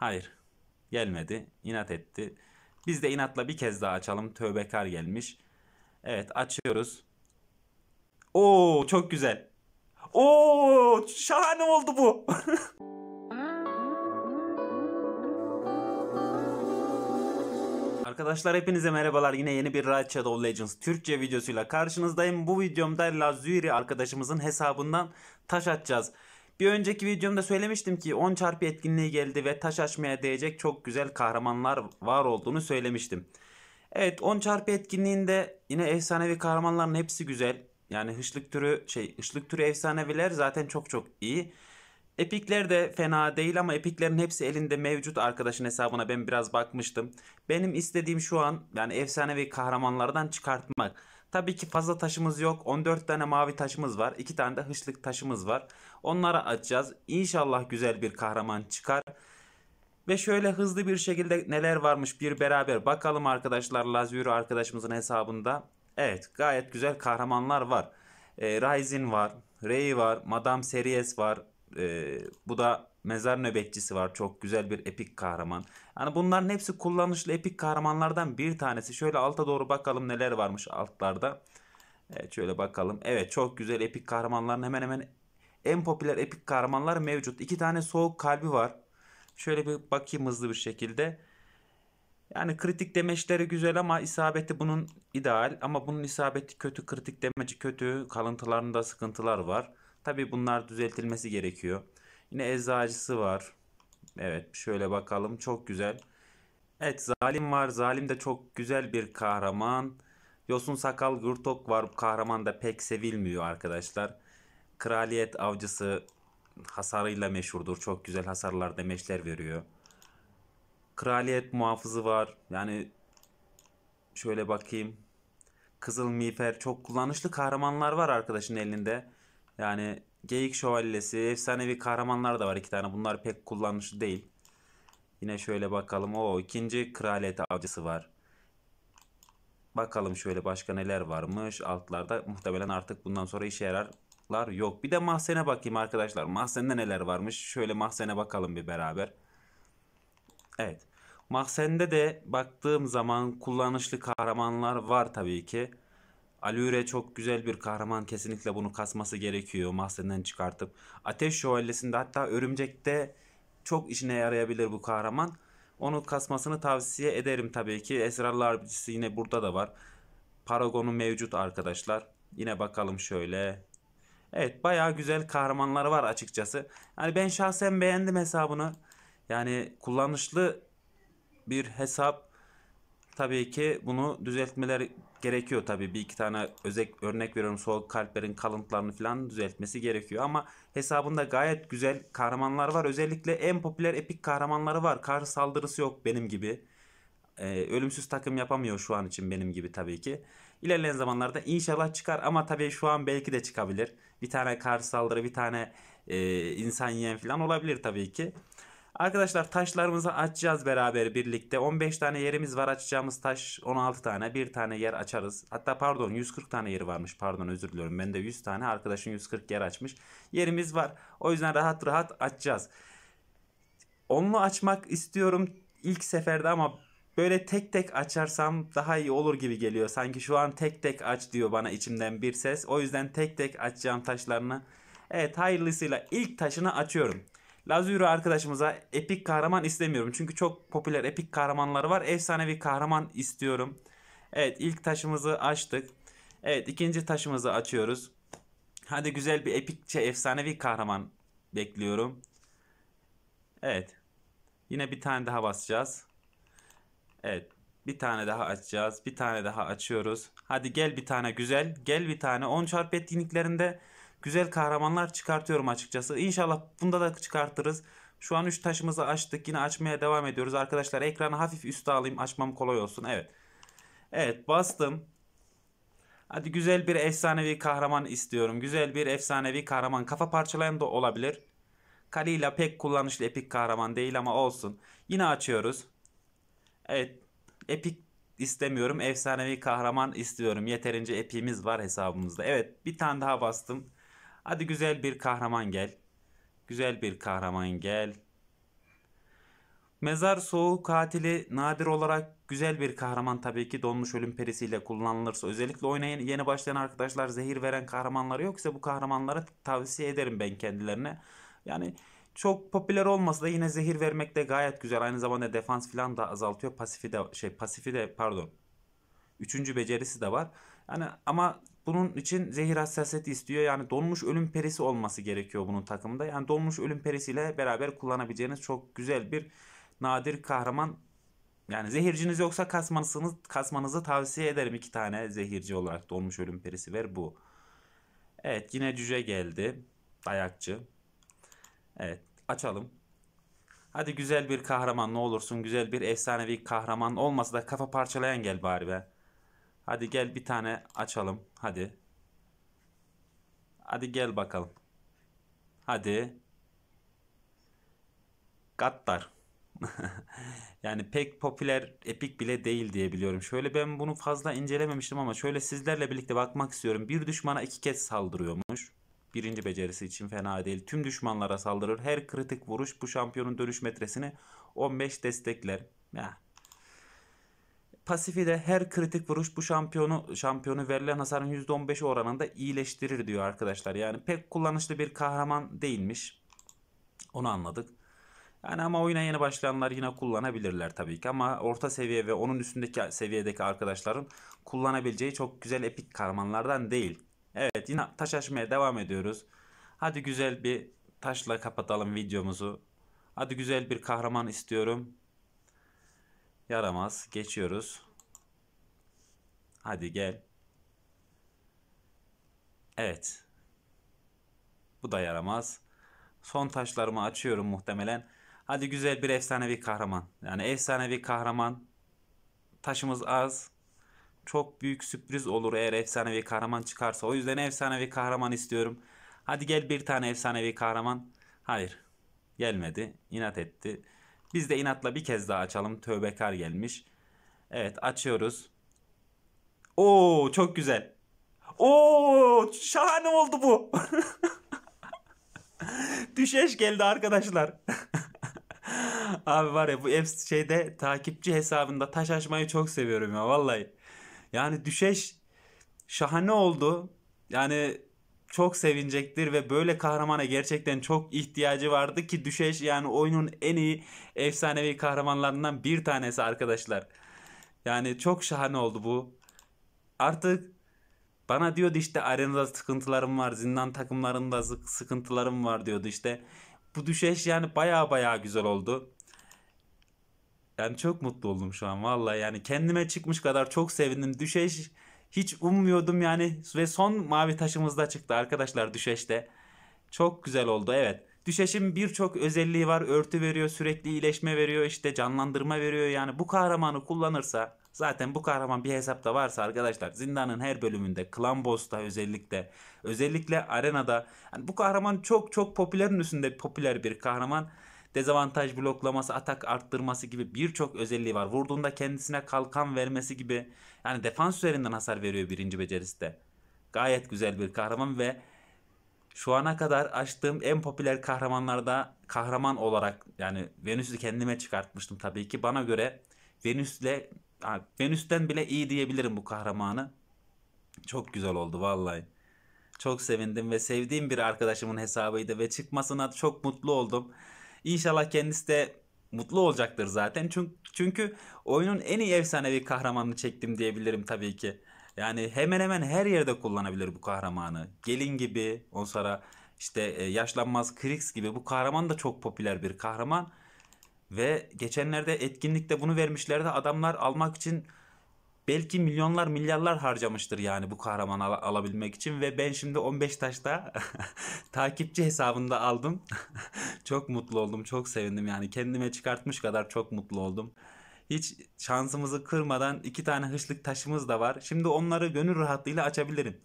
Hayır. Gelmedi. İnat etti. Biz de inatla bir kez daha açalım. Tövbekar gelmiş. Evet açıyoruz. Oo çok güzel. Oo şahane oldu bu. Arkadaşlar hepinize merhabalar. Yine yeni bir Riot Shadow Legends Türkçe videosuyla karşınızdayım. Bu videomda Lazuri arkadaşımızın hesabından taş atacağız. Bir önceki videomda söylemiştim ki 10 çarpı etkinliği geldi ve taş açmaya değecek çok güzel kahramanlar var olduğunu söylemiştim. Evet 10 çarpı etkinliğinde yine efsanevi kahramanların hepsi güzel. Yani hışlık türü şey hışlık türü efsaneviler zaten çok çok iyi. Epikler de fena değil ama epiklerin hepsi elinde mevcut arkadaşın hesabına ben biraz bakmıştım. Benim istediğim şu an yani efsanevi kahramanlardan çıkartmak. Tabii ki fazla taşımız yok. 14 tane mavi taşımız var. 2 tane de hışlık taşımız var. Onları açacağız. İnşallah güzel bir kahraman çıkar. Ve şöyle hızlı bir şekilde neler varmış bir beraber bakalım arkadaşlar Lazuri arkadaşımızın hesabında. Evet gayet güzel kahramanlar var. E, Ryzen var, Rey var, Madame Series var. E, bu da Mezar nöbetçisi var. Çok güzel bir epik kahraman. Yani bunların hepsi kullanışlı epik kahramanlardan bir tanesi. Şöyle alta doğru bakalım neler varmış altlarda. Evet şöyle bakalım. Evet çok güzel epik kahramanların hemen hemen en popüler epik kahramanlar mevcut. İki tane soğuk kalbi var. Şöyle bir bakayım hızlı bir şekilde. Yani kritik demeçleri güzel ama isabeti bunun ideal. Ama bunun isabeti kötü, kritik demeci kötü. Kalıntılarında sıkıntılar var. Tabi bunlar düzeltilmesi gerekiyor. Yine eczacısı var. Evet şöyle bakalım çok güzel. Evet Zalim var. Zalim de çok güzel bir kahraman. Yosun Sakal Gürtok var. Kahraman da pek sevilmiyor arkadaşlar. Kraliyet Avcısı hasarıyla meşhurdur. Çok güzel hasarlar demeçler veriyor. Kraliyet Muhafızı var. Yani şöyle bakayım. Kızıl Miğfer çok kullanışlı kahramanlar var arkadaşın elinde. Yani Geyik Şövalyesi, efsanevi kahramanlar da var iki tane. Bunlar pek kullanışlı değil. Yine şöyle bakalım. O ikinci kraliyet avcısı var. Bakalım şöyle başka neler varmış. Altlarda muhtemelen artık bundan sonra işe yararlar yok. Bir de mahzene bakayım arkadaşlar. Mahzende neler varmış? Şöyle mahzene bakalım bir beraber. Evet. Mahzende de baktığım zaman kullanışlı kahramanlar var tabii ki. Alure çok güzel bir kahraman kesinlikle bunu kasması gerekiyor mahzenden çıkartıp. Ateş Şövalyesi'nde hatta Örümcek'te çok işine yarayabilir bu kahraman. Onu kasmasını tavsiye ederim tabii ki. Esrarlar Harbicisi yine burada da var. Paragon'u mevcut arkadaşlar. Yine bakalım şöyle. Evet bayağı güzel kahramanları var açıkçası. Yani ben şahsen beğendim hesabını. Yani kullanışlı bir hesap tabii ki bunu düzeltmeler gerekiyor tabii. Bir iki tane özek örnek veriyorum sol kalplerin kalıntılarını falan düzeltmesi gerekiyor. Ama hesabında gayet güzel kahramanlar var. Özellikle en popüler epik kahramanları var. karşı saldırısı yok benim gibi. Ee, ölümsüz takım yapamıyor şu an için benim gibi tabii ki. ilerleyen zamanlarda inşallah çıkar ama tabii şu an belki de çıkabilir. Bir tane karşı saldırı, bir tane e, insan yiyen falan olabilir tabii ki. Arkadaşlar taşlarımızı açacağız beraber birlikte. 15 tane yerimiz var açacağımız taş 16 tane. Bir tane yer açarız. Hatta pardon 140 tane yeri varmış. Pardon özür diliyorum. Ben de 100 tane arkadaşın 140 yer açmış. Yerimiz var. O yüzden rahat rahat açacağız. Onu açmak istiyorum ilk seferde ama böyle tek tek açarsam daha iyi olur gibi geliyor. Sanki şu an tek tek aç diyor bana içimden bir ses. O yüzden tek tek açacağım taşlarını. Evet hayırlısıyla ilk taşını açıyorum. Lazuri arkadaşımıza epik kahraman istemiyorum. Çünkü çok popüler epik kahramanları var. Efsanevi kahraman istiyorum. Evet ilk taşımızı açtık. Evet ikinci taşımızı açıyoruz. Hadi güzel bir epikçe efsanevi kahraman bekliyorum. Evet. Yine bir tane daha basacağız. Evet. Bir tane daha açacağız. Bir tane daha açıyoruz. Hadi gel bir tane güzel. Gel bir tane. 10 çarpı etkinliklerinde güzel kahramanlar çıkartıyorum açıkçası. İnşallah bunda da çıkartırız. Şu an 3 taşımızı açtık. Yine açmaya devam ediyoruz. Arkadaşlar ekranı hafif üstü alayım. Açmam kolay olsun. Evet. Evet bastım. Hadi güzel bir efsanevi kahraman istiyorum. Güzel bir efsanevi kahraman. Kafa parçalayan da olabilir. Kalila pek kullanışlı epik kahraman değil ama olsun. Yine açıyoruz. Evet. Epik istemiyorum. Efsanevi kahraman istiyorum. Yeterince epimiz var hesabımızda. Evet bir tane daha bastım. Hadi güzel bir kahraman gel. Güzel bir kahraman gel. Mezar soğuğu katili nadir olarak güzel bir kahraman tabii ki donmuş ölüm perisiyle kullanılırsa. Özellikle oynayan yeni başlayan arkadaşlar zehir veren kahramanları yoksa bu kahramanları tavsiye ederim ben kendilerine. Yani çok popüler olmasa da yine zehir vermek de gayet güzel. Aynı zamanda defans falan da azaltıyor. Pasifi de şey pasifi de pardon. Üçüncü becerisi de var. Yani ama bunun için zehir hassasiyeti istiyor. Yani donmuş ölüm perisi olması gerekiyor bunun takımında. Yani donmuş ölüm perisiyle beraber kullanabileceğiniz çok güzel bir nadir kahraman. Yani zehirciniz yoksa kasmanızı, kasmanızı tavsiye ederim. iki tane zehirci olarak donmuş ölüm perisi ver bu. Evet yine cüce geldi. Dayakçı. Evet açalım. Hadi güzel bir kahraman ne olursun güzel bir efsanevi kahraman olması da kafa parçalayan gel bari be. Hadi gel bir tane açalım. Hadi. Hadi gel bakalım. Hadi. Gattar. yani pek popüler epik bile değil diye biliyorum. Şöyle ben bunu fazla incelememiştim ama şöyle sizlerle birlikte bakmak istiyorum. Bir düşmana iki kez saldırıyormuş. Birinci becerisi için fena değil. Tüm düşmanlara saldırır. Her kritik vuruş bu şampiyonun dönüş metresini 15 destekler. Ya Pasifi de her kritik vuruş bu şampiyonu şampiyonu verilen hasarın %15'i oranında iyileştirir diyor arkadaşlar. Yani pek kullanışlı bir kahraman değilmiş. Onu anladık. Yani ama oyuna yeni başlayanlar yine kullanabilirler tabii ki ama orta seviye ve onun üstündeki seviyedeki arkadaşların kullanabileceği çok güzel epik kahramanlardan değil. Evet yine taş açmaya devam ediyoruz. Hadi güzel bir taşla kapatalım videomuzu. Hadi güzel bir kahraman istiyorum. Yaramaz. Geçiyoruz. Hadi gel. Evet. Bu da yaramaz. Son taşlarımı açıyorum muhtemelen. Hadi güzel bir efsanevi kahraman. Yani efsanevi kahraman. Taşımız az. Çok büyük sürpriz olur eğer efsanevi kahraman çıkarsa. O yüzden efsanevi kahraman istiyorum. Hadi gel bir tane efsanevi kahraman. Hayır. Gelmedi. İnat etti. Biz de inatla bir kez daha açalım. Tövbekar gelmiş. Evet açıyoruz. Oo çok güzel. Oo şahane oldu bu. Düşeş geldi arkadaşlar. Abi var ya bu hepsi şeyde takipçi hesabında taş açmayı çok seviyorum ya vallahi. Yani düşeş şahane oldu. Yani çok sevinecektir ve böyle kahramana gerçekten çok ihtiyacı vardı ki Düşeş yani oyunun en iyi efsanevi kahramanlarından bir tanesi arkadaşlar. Yani çok şahane oldu bu. Artık bana diyordu işte arenada sıkıntılarım var, zindan takımlarında sıkıntılarım var diyordu işte. Bu düşeş yani baya baya güzel oldu. Yani çok mutlu oldum şu an valla yani kendime çıkmış kadar çok sevindim. Düşeş hiç ummuyordum yani ve son mavi taşımız da çıktı arkadaşlar düşeşte. Çok güzel oldu evet. Düşeş'in birçok özelliği var. Örtü veriyor, sürekli iyileşme veriyor, işte canlandırma veriyor. Yani bu kahramanı kullanırsa zaten bu kahraman bir hesapta varsa arkadaşlar zindanın her bölümünde, Klan Boss'ta özellikle, özellikle arenada. Yani bu kahraman çok çok popülerin üstünde popüler bir kahraman. Dezavantaj bloklaması, atak arttırması gibi birçok özelliği var. Vurduğunda kendisine kalkan vermesi gibi yani defans üzerinden hasar veriyor birinci becerisi de. Gayet güzel bir kahraman ve şu ana kadar açtığım en popüler kahramanlarda kahraman olarak yani Venüs'ü kendime çıkartmıştım tabii ki. Bana göre Venüs'le Venüs'ten bile iyi diyebilirim bu kahramanı. Çok güzel oldu vallahi. Çok sevindim ve sevdiğim bir arkadaşımın hesabıydı ve çıkmasına çok mutlu oldum. İnşallah kendisi de mutlu olacaktır zaten. Çünkü, çünkü oyunun en iyi efsanevi kahramanını çektim diyebilirim tabii ki. Yani hemen hemen her yerde kullanabilir bu kahramanı. Gelin gibi, on sonra işte e, yaşlanmaz Krix gibi bu kahraman da çok popüler bir kahraman. Ve geçenlerde etkinlikte bunu vermişlerdi. Adamlar almak için belki milyonlar milyarlar harcamıştır yani bu kahramanı al- alabilmek için ve ben şimdi 15 taşta takipçi hesabında aldım. çok mutlu oldum, çok sevindim yani kendime çıkartmış kadar çok mutlu oldum. Hiç şansımızı kırmadan iki tane hışlık taşımız da var. Şimdi onları gönül rahatlığıyla açabilirim.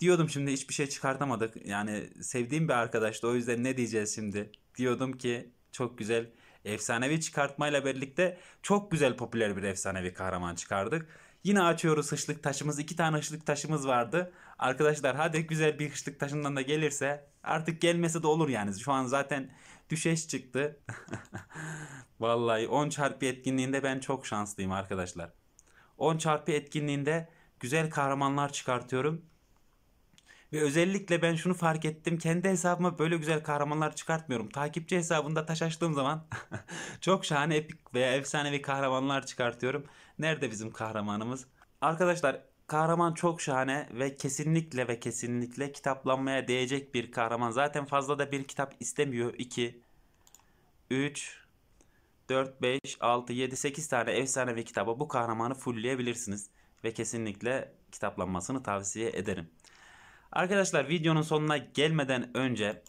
Diyordum şimdi hiçbir şey çıkartamadık. Yani sevdiğim bir arkadaştı o yüzden ne diyeceğiz şimdi? Diyordum ki çok güzel efsanevi çıkartmayla birlikte çok güzel popüler bir efsanevi kahraman çıkardık. Yine açıyoruz hışlık taşımız. iki tane hışlık taşımız vardı. Arkadaşlar hadi güzel bir hışlık taşından da gelirse artık gelmese de olur yani. Şu an zaten düşeş çıktı. Vallahi 10 çarpı etkinliğinde ben çok şanslıyım arkadaşlar. 10 çarpı etkinliğinde güzel kahramanlar çıkartıyorum. Ve özellikle ben şunu fark ettim. Kendi hesabıma böyle güzel kahramanlar çıkartmıyorum. Takipçi hesabında taş açtığım zaman çok şahane epik veya efsanevi kahramanlar çıkartıyorum. Nerede bizim kahramanımız? Arkadaşlar kahraman çok şahane ve kesinlikle ve kesinlikle kitaplanmaya değecek bir kahraman. Zaten fazla da bir kitap istemiyor. 2 3 4 5 6 7 8 tane efsanevi kitaba bu kahramanı fullleyebilirsiniz ve kesinlikle kitaplanmasını tavsiye ederim. Arkadaşlar videonun sonuna gelmeden önce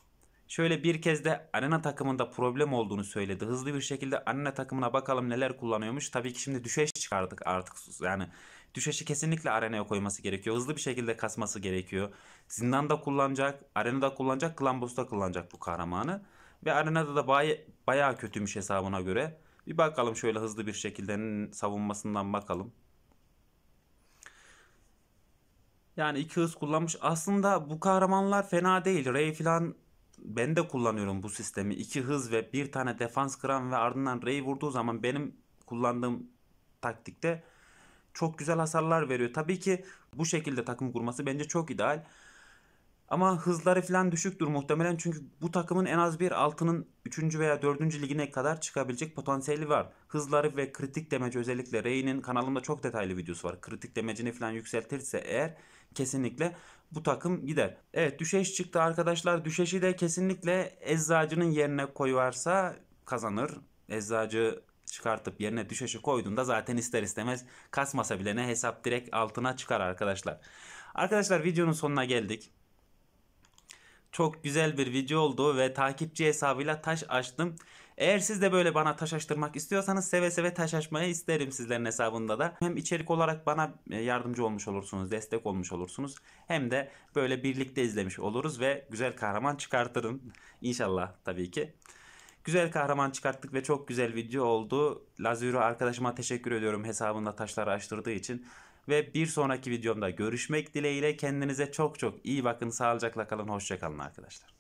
şöyle bir kez de Arena takımında problem olduğunu söyledi. Hızlı bir şekilde Arena takımına bakalım neler kullanıyormuş. Tabii ki şimdi düşeş çıkardık artık. Yani düşeşi kesinlikle Arena'ya koyması gerekiyor. Hızlı bir şekilde kasması gerekiyor. Zindanda kullanacak, Arena'da kullanacak, Klambos'ta kullanacak bu kahramanı. Ve Arena'da da bay bayağı kötüymüş hesabına göre. Bir bakalım şöyle hızlı bir şekilde savunmasından bakalım. Yani iki hız kullanmış. Aslında bu kahramanlar fena değil. Ray falan ben de kullanıyorum bu sistemi. İki hız ve bir tane defans kıran ve ardından Ray vurduğu zaman benim kullandığım taktikte çok güzel hasarlar veriyor. Tabii ki bu şekilde takım kurması bence çok ideal. Ama hızları falan düşüktür muhtemelen çünkü bu takımın en az bir altının 3. veya 4. ligine kadar çıkabilecek potansiyeli var. Hızları ve kritik demeci özellikle Rey'nin kanalımda çok detaylı videosu var. Kritik demecini falan yükseltirse eğer kesinlikle bu takım gider. Evet düşeş çıktı arkadaşlar. Düşeşi de kesinlikle Eczacı'nın yerine koyarsa kazanır. Eczacı çıkartıp yerine düşeşi koyduğunda zaten ister istemez kasmasa bile ne hesap direkt altına çıkar arkadaşlar. Arkadaşlar videonun sonuna geldik. Çok güzel bir video oldu ve takipçi hesabıyla taş açtım. Eğer siz de böyle bana taş açtırmak istiyorsanız seve seve taş açmayı isterim sizlerin hesabında da. Hem içerik olarak bana e, yardımcı olmuş olursunuz, destek olmuş olursunuz. Hem de böyle birlikte izlemiş oluruz ve güzel kahraman çıkartırım. İnşallah tabii ki. Güzel kahraman çıkarttık ve çok güzel video oldu. Lazuro arkadaşıma teşekkür ediyorum hesabında taşları açtırdığı için. Ve bir sonraki videomda görüşmek dileğiyle kendinize çok çok iyi bakın. Sağlıcakla kalın. Hoşçakalın arkadaşlar.